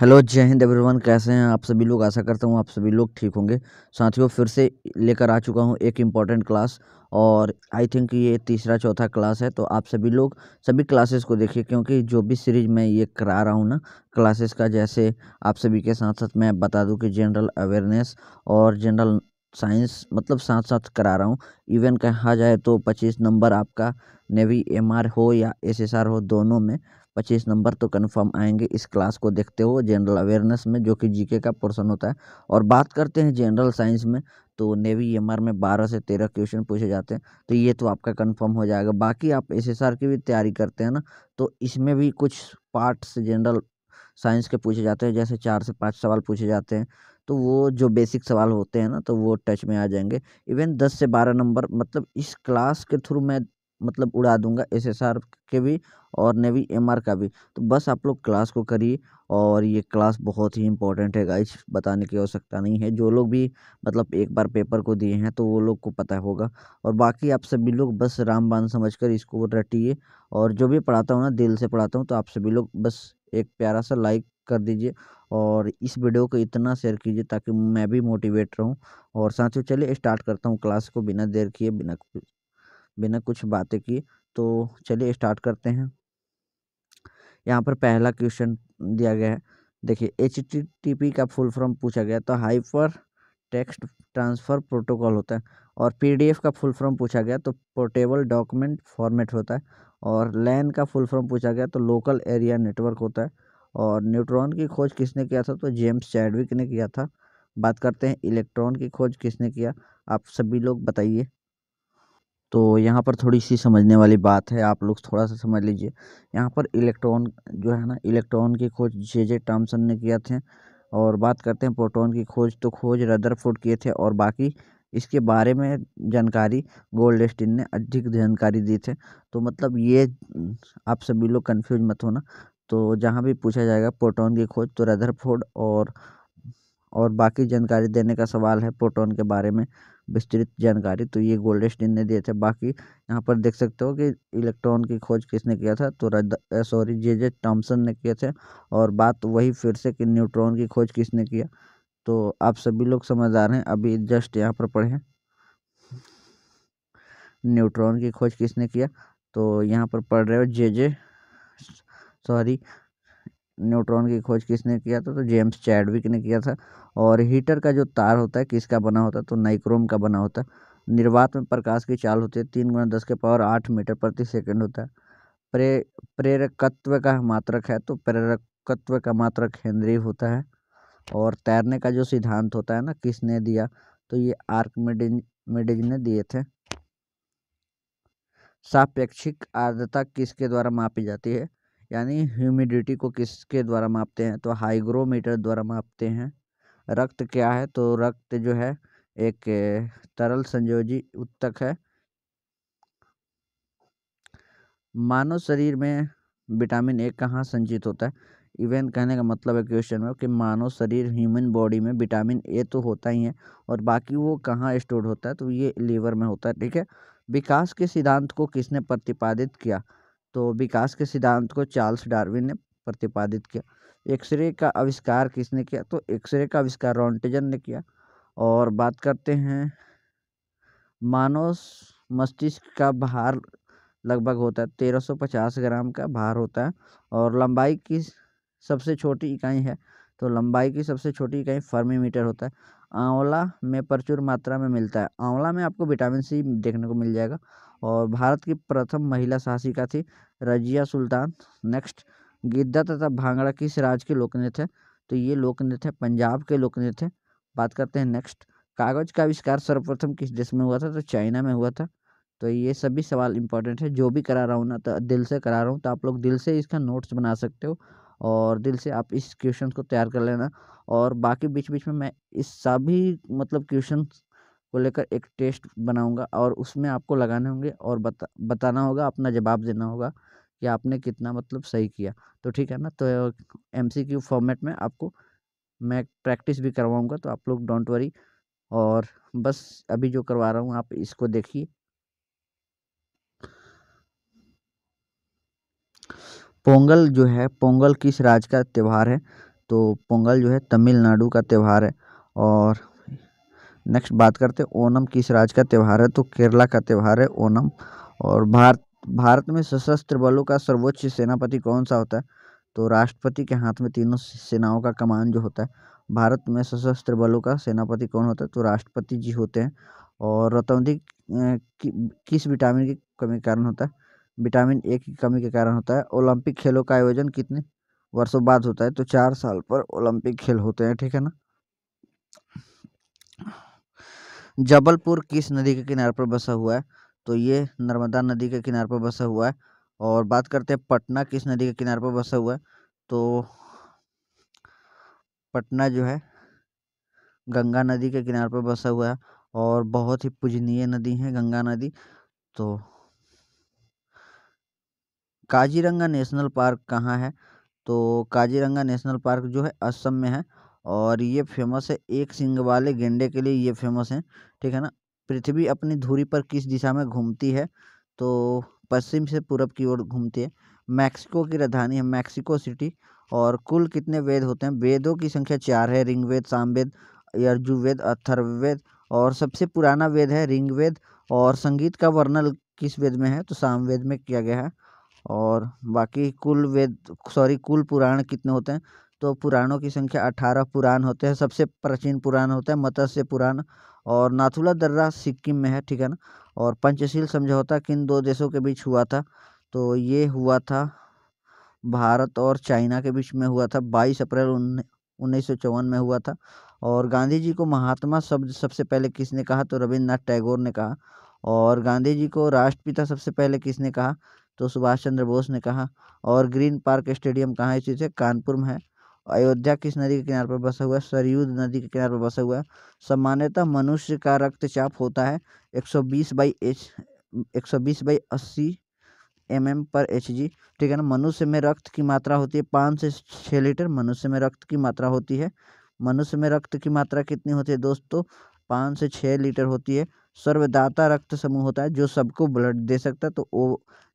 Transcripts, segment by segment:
hello जय Hind everyone कैसे हैं आप सभी लोग आशा करता हूँ आप सभी लोग ठीक होंगे साथियों फिर से लेकर आ चुका हूँ एक इम्पॉर्टेंट क्लास और आई थिंक ये तीसरा चौथा क्लास है तो आप सभी लोग सभी क्लासेस को देखिए क्योंकि जो भी सीरीज मैं ये करा रहा हूँ ना क्लासेस का जैसे आप सभी के साथ साथ मैं बता दूँ कि जनरल अवेयरनेस और जनरल साइंस मतलब साथ साथ करा रहा हूँ इवन कहा जाए तो पच्चीस नंबर आपका नेवी एम हो या एस हो दोनों में पच्चीस नंबर तो कन्फर्म आएंगे इस क्लास को देखते हो जनरल अवेयरनेस में जो कि जीके का पोर्सन होता है और बात करते हैं जनरल साइंस में तो नेवी एम में बारह से तेरह क्वेश्चन पूछे जाते हैं तो ये तो आपका कन्फर्म हो जाएगा बाकी आप एस की भी तैयारी करते हैं ना तो इसमें भी कुछ पार्ट्स जनरल साइंस के पूछे जाते हैं जैसे चार से पाँच सवाल पूछे जाते हैं तो वो जो बेसिक सवाल होते हैं ना तो वो टच में आ जाएंगे इवन दस से बारह नंबर मतलब इस क्लास के थ्रू मैं मतलब उड़ा दूंगा एस एस आर के भी और नेवी एम आर का भी तो बस आप लोग क्लास को करिए और ये क्लास बहुत ही इंपॉर्टेंट है गाइस बताने की आवश्यकता नहीं है जो लोग भी मतलब एक बार पेपर को दिए हैं तो वो लोग को पता होगा और बाकी आप सभी लोग बस रामबान समझ कर इसको रटिए और जो भी पढ़ाता हूँ ना दिल से पढ़ाता हूँ तो आप सभी लोग बस एक प्यारा सा लाइक कर दीजिए और इस वीडियो को इतना शेयर कीजिए ताकि मैं भी मोटिवेट रहूँ और साथ ही चलिए स्टार्ट करता हूँ क्लास को बिना देर किए बिना बिना कुछ बातें की तो चलिए स्टार्ट करते हैं यहाँ पर पहला क्वेश्चन दिया गया है देखिए एच टी पी का फुल फॉर्म पूछा गया तो हाइपर टेक्स्ट ट्रांसफ़र प्रोटोकॉल होता है और पीडीएफ का फुल फॉर्म पूछा गया तो पोर्टेबल डॉक्यूमेंट फॉर्मेट होता है और लैन का फुल फॉर्म पूछा गया तो लोकल एरिया नेटवर्क होता है और न्यूट्रॉन की खोज किसने किया था तो जेम्स चैडविक ने किया था बात करते हैं इलेक्ट्रॉन की खोज किसने किया आप सभी लोग बताइए तो यहाँ पर थोड़ी सी समझने वाली बात है आप लोग थोड़ा सा समझ लीजिए यहाँ पर इलेक्ट्रॉन जो है ना इलेक्ट्रॉन की खोज जे जे टॉम्सन ने किया थे और बात करते हैं प्रोटॉन की खोज तो खोज रदरफोर्ड किए थे और बाकी इसके बारे में जानकारी गोल्डस्टीन ने अधिक जानकारी दी थे तो मतलब ये आप सभी लोग कंफ्यूज मत होना तो जहाँ भी पूछा जाएगा प्रोटोन की खोज तो रदर और और बाकी जानकारी देने का सवाल है प्रोटोन के बारे में विस्तृत जानकारी तो ये गोल्डस्टीन ने दिए थे बाकी यहाँ पर देख सकते हो कि इलेक्ट्रॉन की खोज किसने किया था तो सॉरी जे जे टॉम्सन ने किया था और बात वही फिर से कि न्यूट्रॉन की खोज किसने किया तो आप सभी लोग समझदार हैं अभी जस्ट यहाँ पर पढ़े न्यूट्रॉन की खोज किसने किया तो यहाँ पर पढ़ रहे हो जे जे सॉरी न्यूट्रॉन की खोज किसने किया था तो जेम्स चैडविक ने किया था और हीटर का जो तार होता है किसका बना होता है तो नाइक्रोम का बना होता है निर्वात में प्रकाश की चाल होती है तीन गुना दस के पावर आठ मीटर प्रति सेकंड होता है प्रे प्रेरकत्व का मात्रक है तो प्रेरकत्व का मात्रक हेनरी होता है और तैरने का जो सिद्धांत होता है ना किसने दिया तो ये आर्क मिडिज ने दिए थे सापेक्षिक आर्द्रता किसके द्वारा मापी जाती है यानी ह्यूमिडिटी को किसके द्वारा मापते हैं तो हाइग्रोमीटर द्वारा मापते हैं रक्त क्या है तो रक्त जो है एक तरल संयोजी उत्तक है मानव शरीर में विटामिन ए कहाँ संचित होता है इवन कहने का मतलब है क्वेश्चन में कि मानव शरीर ह्यूमन बॉडी में विटामिन ए तो होता ही है और बाकी वो कहाँ स्टोर होता है तो ये लीवर में होता है ठीक है विकास के सिद्धांत को किसने प्रतिपादित किया तो विकास के सिद्धांत को चार्ल्स डार्विन ने प्रतिपादित किया एक्सरे का आविष्कार किसने किया तो एक्सरे का आविष्कार रॉन्टेजन ने किया और बात करते हैं मानव मस्तिष्क का भार लगभग होता है तेरह सौ पचास ग्राम का भार होता है और लंबाई की सबसे छोटी इकाई है तो लंबाई की सबसे छोटी इकाई फर्मीमीटर होता है आंवला में प्रचुर मात्रा में मिलता है आंवला में आपको विटामिन सी देखने को मिल जाएगा और भारत की प्रथम महिला शासिका थी रजिया सुल्तान नेक्स्ट गिद्दा तथा भांगड़ा किस राज्य के लोकनृत्य है तो ये लोकनृत्य है पंजाब के लोकनृत्य है बात करते हैं नेक्स्ट कागज़ का आविष्कार सर्वप्रथम किस देश में हुआ था तो चाइना में हुआ था तो ये सभी सवाल इंपॉर्टेंट है जो भी करा रहा हूँ ना तो दिल से करा रहा हूँ तो आप लोग दिल से इसका नोट्स बना सकते हो और दिल से आप इस क्वेश्चन को तैयार कर लेना और बाकी बीच बीच में मैं इस सभी मतलब क्वेश्चन को लेकर एक टेस्ट बनाऊँगा और उसमें आपको लगाने होंगे और बता बताना होगा अपना जवाब देना होगा कि आपने कितना मतलब सही किया तो ठीक है ना तो एमसीक्यू फॉर्मेट में आपको मैं प्रैक्टिस भी करवाऊँगा तो आप लोग डोंट वरी और बस अभी जो करवा रहा हूँ आप इसको देखिए पोंगल जो है पोंगल किस राज्य का त्यौहार है तो पोंगल जो है तमिलनाडु का त्यौहार है और नेक्स्ट बात करते हैं ओनम किस राज्य का त्यौहार है तो केरला का त्यौहार है ओनम और भारत भारत में सशस्त्र बलों का सर्वोच्च सेनापति कौन सा होता है तो राष्ट्रपति के हाथ में तीनों सेनाओं का कमान जो होता है भारत में सशस्त्र बलों का सेनापति कौन होता है तो राष्ट्रपति जी होते हैं और रतौंधी कि, किस विटामिन की कमी के कारण होता है विटामिन ए की कमी के कारण होता है ओलंपिक खेलों का आयोजन कितने वर्षों बाद होता है तो चार साल पर ओलंपिक खेल होते हैं ठीक है ना जबलपुर किस नदी के किनारे पर बसा हुआ है तो ये नर्मदा नदी के किनारे पर बसा हुआ है और बात करते हैं पटना किस नदी के किनारे पर बसा हुआ है तो पटना जो है गंगा नदी के किनारे पर बसा हुआ है और बहुत ही पूजनीय नदी है गंगा नदी तो काजीरंगा नेशनल पार्क कहाँ है तो काजीरंगा नेशनल पार्क जो है असम में है और ये फेमस है एक सिंग वाले गेंडे के लिए ये फेमस है ठीक है ना पृथ्वी अपनी धुरी पर किस दिशा में घूमती है तो पश्चिम से पूर्व की ओर घूमती है मैक्सिको की राजधानी है मैक्सिको सिटी और कुल कितने वेद होते हैं वेदों की संख्या चार है रिंगवेद सामवेद यजुर्वेद अथर्ववेद और सबसे पुराना वेद है रिंगवेद और संगीत का वर्णन किस वेद में है तो सामवेद में किया गया है और बाकी कुल वेद सॉरी कुल पुराण कितने होते हैं तो पुराणों की संख्या अठारह पुराण होते हैं सबसे प्राचीन पुराण होता है मत्स्य पुराण और नाथुला दर्रा सिक्किम में है ठीक है ना और पंचशील समझौता किन दो देशों के बीच हुआ था तो ये हुआ था भारत और चाइना के बीच में हुआ था बाईस अप्रैल उन्नीस में हुआ था और गांधी जी को महात्मा शब्द सबसे पहले किसने कहा तो रविन्द्रनाथ टैगोर ने कहा और गांधी जी को राष्ट्रपिता सबसे पहले किसने कहा तो सुभाष चंद्र बोस ने कहा और ग्रीन पार्क स्टेडियम कहाँ स्थित है कानपुर में है अयोध्या किस नदी के किनारे पर बसा हुआ है सरयू नदी के किनारे पर बसा हुआ है सामान्यतः मनुष्य का रक्तचाप होता है 120 बाई एच 120 बाई अस्सी एम एम पर एच जी ठीक है ना मनुष्य में रक्त की मात्रा होती है पाँच से छः लीटर मनुष्य में रक्त की मात्रा होती है मनुष्य में रक्त की मात्रा कितनी होती है दोस्तों पाँच से छः लीटर होती है सर्वदाता रक्त समूह होता है जो सबको ब्लड दे सकता है तो ओ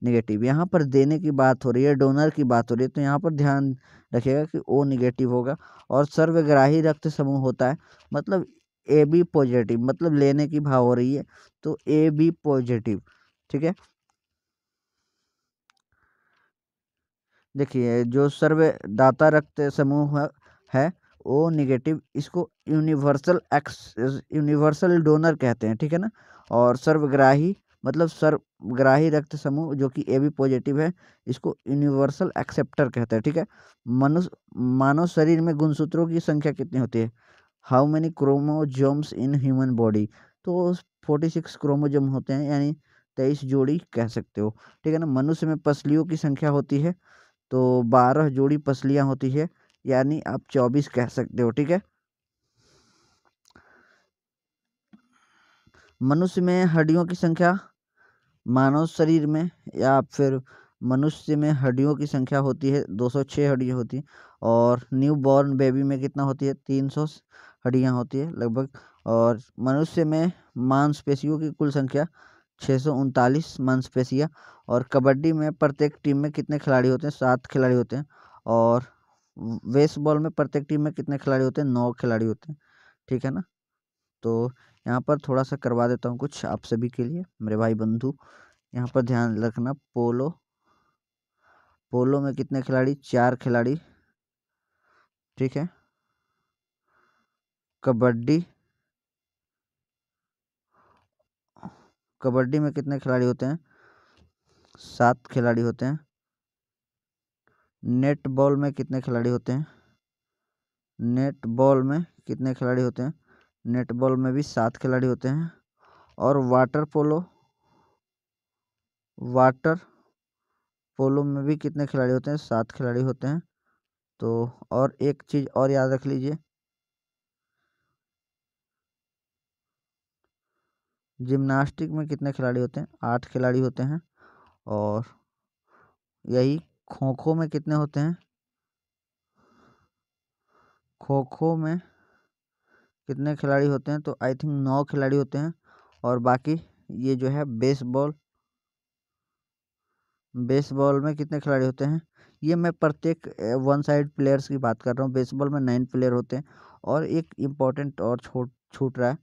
निगेटिव यहाँ पर देने की बात हो रही है डोनर की बात हो रही है तो यहाँ पर ध्यान रखेगा कि ओ निगेटिव होगा और सर्वग्राही रक्त समूह होता है मतलब ए बी पॉजिटिव मतलब लेने की भाव हो रही है तो ए बी पॉजिटिव ठीक है देखिए जो सर्वदाता रक्त समूह है ओ निगेटिव इसको यूनिवर्सल एक्स यूनिवर्सल डोनर कहते हैं ठीक है ना और सर्वग्राही मतलब सर्वग्राही रक्त समूह जो कि ए बी पॉजिटिव है इसको यूनिवर्सल एक्सेप्टर कहते हैं ठीक है मनुष्य मानव शरीर में गुणसूत्रों की संख्या कितनी होती है how many chromosomes in human body तो फोर्टी सिक्स क्रोमोजोम होते हैं यानी तेईस जोड़ी कह सकते हो ठीक है ना मनुष्य में पसलियों की संख्या होती है तो बारह जोड़ी पसलियाँ होती है यानी आप चौबीस कह सकते हो ठीक है मनुष्य में हड्डियों की संख्या मानव शरीर में या फिर मनुष्य में हड्डियों की संख्या होती है 206 हड्डियाँ होती हैं और न्यू बॉर्न बेबी में कितना होती है 300 हड्डियाँ होती है लगभग और मनुष्य में मांसपेशियों की कुल संख्या छः मांसपेशियाँ और कबड्डी में प्रत्येक टीम में कितने खिलाड़ी होते हैं सात खिलाड़ी होते हैं और बेसबॉल में प्रत्येक टीम में कितने खिलाड़ी होते हैं नौ खिलाड़ी होते हैं ठीक है ना तो यहाँ पर थोड़ा सा करवा देता हूँ कुछ आप सभी के लिए मेरे भाई बंधु यहाँ पर ध्यान रखना पोलो पोलो में कितने खिलाड़ी चार खिलाड़ी ठीक है कबड्डी कबड्डी में कितने खिलाड़ी होते हैं सात खिलाड़ी होते हैं नेट बॉल में कितने खिलाड़ी होते हैं नेट बॉल में कितने खिलाड़ी होते हैं नेटबॉल में भी सात खिलाड़ी होते हैं और वाटर पोलो वाटर पोलो में भी कितने खिलाड़ी होते हैं सात खिलाड़ी होते हैं तो और एक चीज़ और याद रख लीजिए जिम्नास्टिक में कितने खिलाड़ी होते हैं आठ खिलाड़ी होते हैं और यही खो खो में कितने होते हैं खो खो में कितने खिलाड़ी होते हैं तो आई थिंक नौ खिलाड़ी होते हैं और बाकी ये जो है बेसबॉल बेसबॉल में कितने खिलाड़ी होते हैं ये मैं प्रत्येक वन साइड प्लेयर्स की बात कर रहा हूँ बेसबॉल में नाइन प्लेयर होते हैं और एक इम्पोर्टेंट और छूट छूट रहा है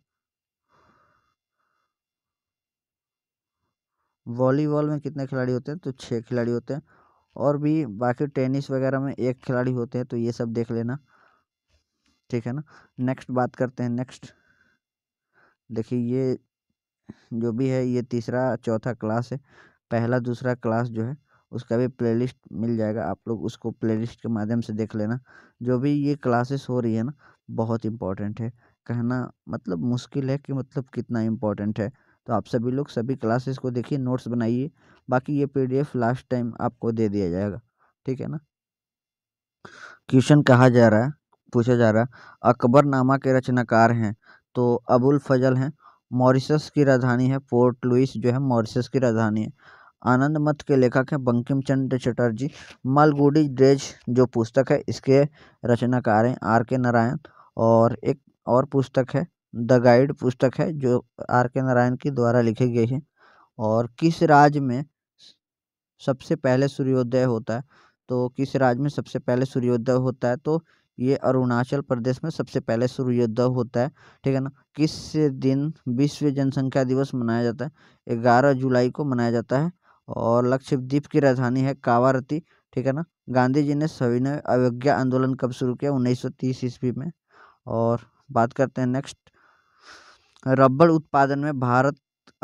वॉलीबॉल में कितने खिलाड़ी होते हैं तो छः खिलाड़ी होते हैं और भी बाकी टेनिस वगैरह में एक खिलाड़ी होते हैं तो ये सब देख लेना ठीक है ना नेक्स्ट बात करते हैं नेक्स्ट देखिए ये जो भी है ये तीसरा चौथा क्लास है पहला दूसरा क्लास जो है उसका भी प्लेलिस्ट मिल जाएगा आप लोग उसको प्लेलिस्ट के माध्यम से देख लेना जो भी ये क्लासेस हो रही है ना बहुत इम्पॉर्टेंट है कहना मतलब मुश्किल है कि मतलब कितना इम्पॉर्टेंट है तो आप सभी लोग सभी क्लासेस को देखिए नोट्स बनाइए बाकी ये पीडीएफ लास्ट टाइम आपको दे दिया जाएगा ठीक है ना क्वेश्चन कहा जा रहा है पूछा जा रहा अकबरनामा के रचनाकार हैं तो अबुल फजल हैं मॉरिशस की राजधानी है पोर्ट लुइस जो है मॉरिशस की राजधानी है आनंद मत के लेखक हैं बंकिम चंद्र चटर्जी मालगुडी ड्रेज जो पुस्तक है इसके रचनाकार हैं आर के नारायण और एक और पुस्तक है द गाइड पुस्तक है जो आर के नारायण के द्वारा लिखी गई है और किस राज्य में सबसे पहले सूर्योदय होता है तो किस राज्य में सबसे पहले सूर्योदय होता है तो ये अरुणाचल प्रदेश में सबसे पहले सूर्योदय होता है ठीक है ना किस दिन विश्व जनसंख्या दिवस मनाया जाता है ग्यारह जुलाई को मनाया जाता है और लक्षद्वीप की राजधानी है कावारती ठीक है ना गांधी जी ने सविनय अवज्ञा आंदोलन कब शुरू किया 1930 ईस्वी में और बात करते हैं नेक्स्ट रबड़ उत्पादन में भारत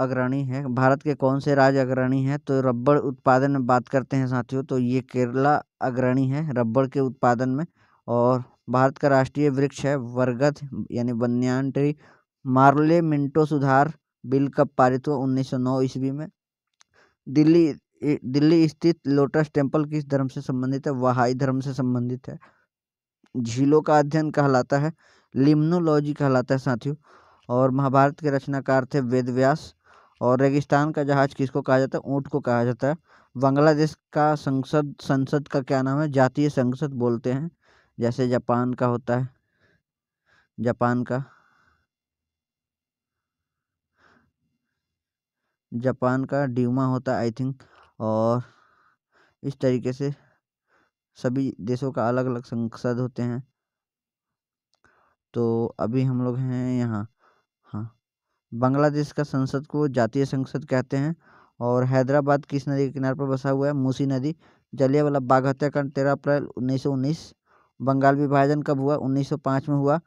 अग्रणी है भारत के कौन से राज्य अग्रणी है तो रबड़ उत्पादन में बात करते हैं साथियों तो ये केरला अग्रणी है रबड़ के उत्पादन में और भारत का राष्ट्रीय वृक्ष है वर्गत यानी बन्यान ट्री मार्ले मिंटो सुधार बिल कब पारित हुआ 1909 ईस्वी में दिल्ली दिल्ली स्थित लोटस टेम्पल किस धर्म से संबंधित है वहाई धर्म से संबंधित है झीलों का अध्ययन कहलाता है लिम्नोलॉजी कहलाता है साथियों और महाभारत के रचनाकार थे वेद व्यास और रेगिस्तान का जहाज किसको कहा जाता है ऊँट को कहा जाता है बांग्लादेश का संसद संसद का क्या नाम है जातीय संसद बोलते हैं जैसे जापान का होता है जापान का जापान का ड्यूमा होता है आई थिंक और इस तरीके से सभी देशों का अलग अलग संसद होते हैं तो अभी हम लोग हैं यहाँ हाँ बांग्लादेश का संसद को जातीय संसद कहते हैं और हैदराबाद किस नदी के किनारे पर बसा हुआ है मूसी नदी जलियावाला बाग हत्याकांड तेरह अप्रैल उन्नीस सौ उन्नीस बंगाल विभाजन कब हुआ 1905 में हुआ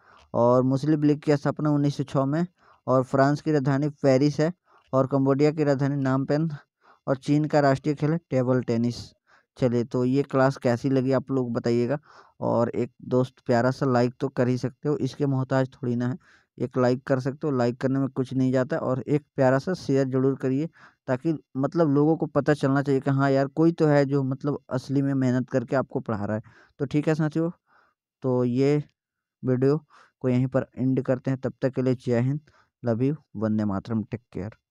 और मुस्लिम लीग की स्थापना 1906 में और फ्रांस की राजधानी पेरिस है और कम्बोडिया की राजधानी नामपेन और चीन का राष्ट्रीय खेल है टेबल टेनिस चलिए तो ये क्लास कैसी लगी आप लोग बताइएगा और एक दोस्त प्यारा सा लाइक तो कर ही सकते हो इसके मोहताज थोड़ी ना है एक लाइक कर सकते हो लाइक करने में कुछ नहीं जाता और एक प्यारा सा शेयर जरूर करिए ताकि मतलब लोगों को पता चलना चाहिए कि हाँ यार कोई तो है जो मतलब असली में मेहनत करके आपको पढ़ा रहा है तो ठीक है साथियों तो ये वीडियो को यहीं पर एंड करते हैं तब तक के लिए जय हिंद लव यू वंदे मातरम टेक केयर